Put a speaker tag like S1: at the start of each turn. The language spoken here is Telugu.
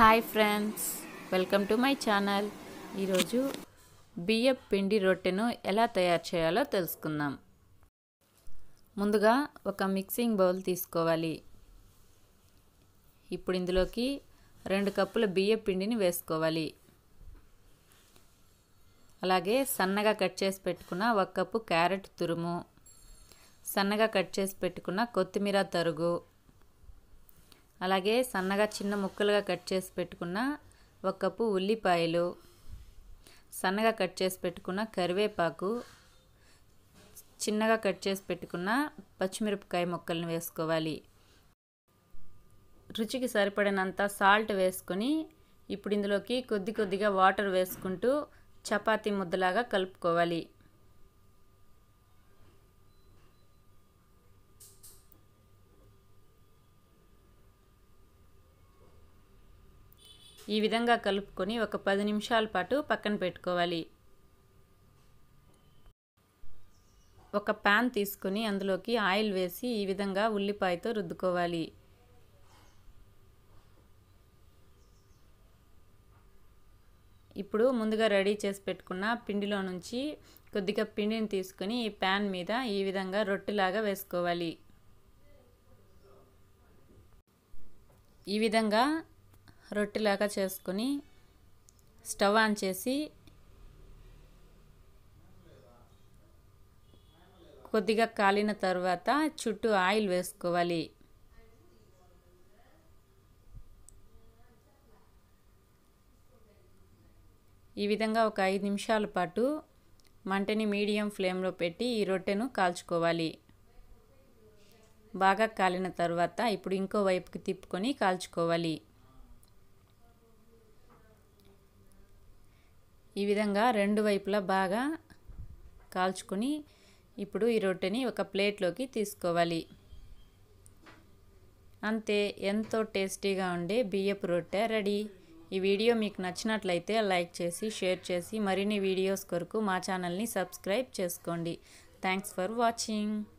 S1: hi friends welcome to my channel ఈరోజు బియ్య పిండి రొట్టెను ఎలా తయారు చేయాలో తెలుసుకుందాం ముందుగా ఒక మిక్సింగ్ బౌల్ తీసుకోవాలి ఇప్పుడు ఇందులోకి రెండు కప్పుల బియ్య పిండిని వేసుకోవాలి అలాగే సన్నగా కట్ చేసి పెట్టుకున్న ఒక కప్పు క్యారెట్ తురుము సన్నగా కట్ చేసి పెట్టుకున్న కొత్తిమీర తరుగు అలాగే సన్నగా చిన్న ముక్కలుగా కట్ చేసి పెట్టుకున్న ఒక కప్పు ఉల్లిపాయలు సన్నగా కట్ చేసి పెట్టుకున్న కరివేపాకు చిన్నగా కట్ చేసి పెట్టుకున్న పచ్చిమిరపకాయ ముక్కలను వేసుకోవాలి రుచికి సరిపడినంత సాల్ట్ వేసుకొని ఇప్పుడు ఇందులోకి కొద్ది కొద్దిగా వాటర్ వేసుకుంటూ చపాతీ ముద్దలాగా కలుపుకోవాలి ఈ విధంగా కలుపుకొని ఒక పది నిమిషాల పాటు పక్కన పెట్టుకోవాలి ఒక ప్యాన్ తీసుకొని అందులోకి ఆయిల్ వేసి ఈ విధంగా ఉల్లిపాయతో రుద్దుకోవాలి ఇప్పుడు ముందుగా రెడీ చేసి పెట్టుకున్న పిండిలో నుంచి కొద్దిగా పిండిని తీసుకొని ఈ ప్యాన్ మీద ఈ విధంగా రొట్టెలాగా వేసుకోవాలి ఈ విధంగా రొట్టెలాగా చేసుకుని స్టవ్ ఆన్ చేసి కొద్దిగా కాలిన తర్వాత చుట్టూ ఆయిల్ వేసుకోవాలి ఈ విధంగా ఒక ఐదు నిమిషాల పాటు మంటని మీడియం ఫ్లేమ్లో పెట్టి ఈ రొట్టెను కాల్చుకోవాలి బాగా కాలిన తర్వాత ఇప్పుడు ఇంకో వైపుకి తిప్పుకొని కాల్చుకోవాలి ఈ విధంగా రెండు వైపులా బాగా కాల్చుకొని ఇప్పుడు ఈ రొట్టెని ఒక ప్లేట్లోకి తీసుకోవాలి అంతే ఎంతో టేస్టీగా ఉండే బియ్యపు రొట్టె రెడీ ఈ వీడియో మీకు నచ్చినట్లయితే లైక్ చేసి షేర్ చేసి మరిన్ని వీడియోస్ కొరకు మా ఛానల్ని సబ్స్క్రైబ్ చేసుకోండి థ్యాంక్స్ ఫర్ వాచింగ్